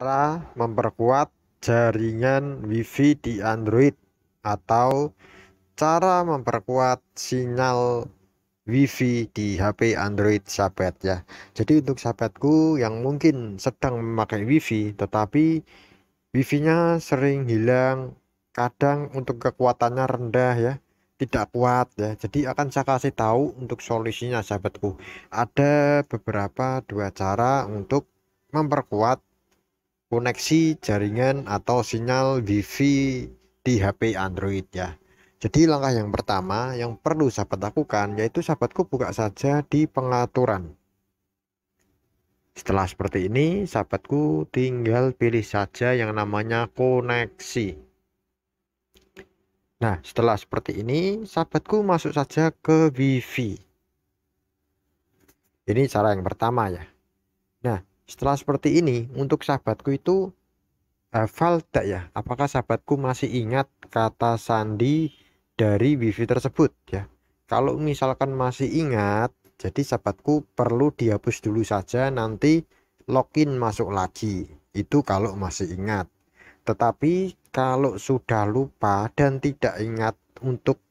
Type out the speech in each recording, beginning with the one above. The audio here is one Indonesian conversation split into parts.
Cara memperkuat jaringan WiFi di Android atau cara memperkuat sinyal WiFi di HP Android sahabat ya. Jadi untuk sahabatku yang mungkin sedang memakai WiFi tetapi WiFi-nya sering hilang, kadang untuk kekuatannya rendah ya, tidak kuat ya. Jadi akan saya kasih tahu untuk solusinya sahabatku. Ada beberapa dua cara untuk memperkuat koneksi jaringan atau sinyal wifi di HP Android ya jadi langkah yang pertama yang perlu sahabat lakukan yaitu sahabatku buka saja di pengaturan setelah seperti ini, sahabatku tinggal pilih saja yang namanya koneksi. Nah, setelah seperti ini, sahabatku masuk saja ke WiFi. Ini cara yang pertama ya. Nah, setelah seperti ini, untuk sahabatku itu hafal eh, tak ya? Apakah sahabatku masih ingat kata sandi dari wifi tersebut ya? Kalau misalkan masih ingat, jadi sahabatku perlu dihapus dulu saja nanti login masuk lagi. Itu kalau masih ingat. Tetapi kalau sudah lupa dan tidak ingat untuk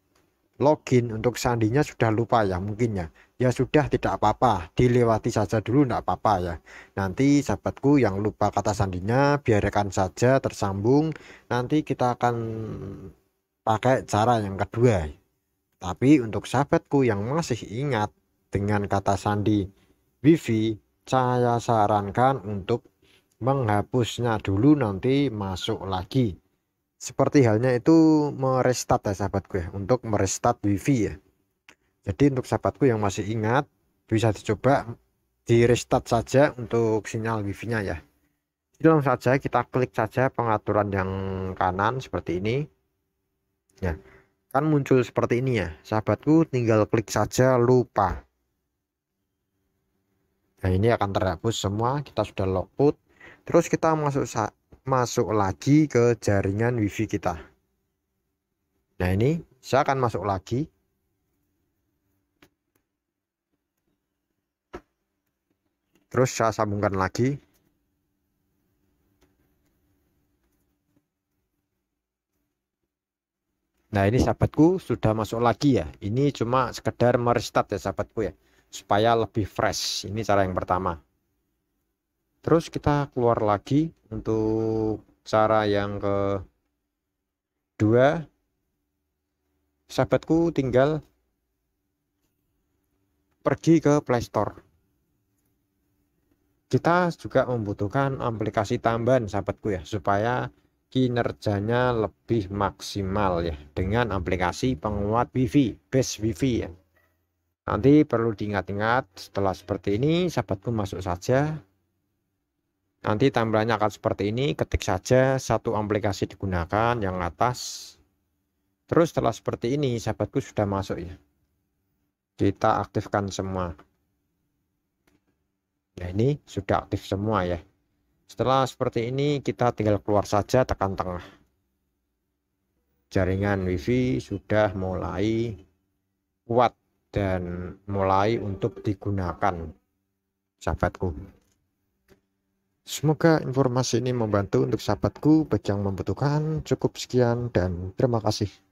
login untuk sandinya sudah lupa ya mungkin ya ya sudah tidak apa-apa dilewati saja dulu tidak apa-apa ya nanti sahabatku yang lupa kata sandinya biarkan saja tersambung nanti kita akan pakai cara yang kedua tapi untuk sahabatku yang masih ingat dengan kata sandi wifi saya sarankan untuk menghapusnya dulu nanti masuk lagi seperti halnya itu merestart ya sahabatku ya untuk merestart wifi ya jadi untuk sahabatku yang masih ingat bisa dicoba di restart saja untuk sinyal wifi-nya ya. Jadi langsung saja kita klik saja pengaturan yang kanan seperti ini. Ya, kan muncul seperti ini ya. Sahabatku tinggal klik saja lupa. Nah, ini akan terhapus semua. Kita sudah logout. Terus kita masuk masuk lagi ke jaringan wifi kita. Nah, ini saya akan masuk lagi terus saya sambungkan lagi Nah ini sahabatku sudah masuk lagi ya. Ini cuma sekedar merestart ya sahabatku ya. Supaya lebih fresh. Ini cara yang pertama. Terus kita keluar lagi untuk cara yang kedua. Sahabatku tinggal pergi ke Playstore kita juga membutuhkan aplikasi tambahan sahabatku ya supaya kinerjanya lebih maksimal ya dengan aplikasi penguat wifi base wifi ya nanti perlu diingat-ingat setelah seperti ini sahabatku masuk saja nanti tampilannya akan seperti ini ketik saja satu aplikasi digunakan yang atas terus setelah seperti ini sahabatku sudah masuk ya kita aktifkan semua Nah ini sudah aktif semua ya. Setelah seperti ini kita tinggal keluar saja tekan tengah. Jaringan wifi sudah mulai kuat dan mulai untuk digunakan sahabatku. Semoga informasi ini membantu untuk sahabatku bagi yang membutuhkan. Cukup sekian dan terima kasih.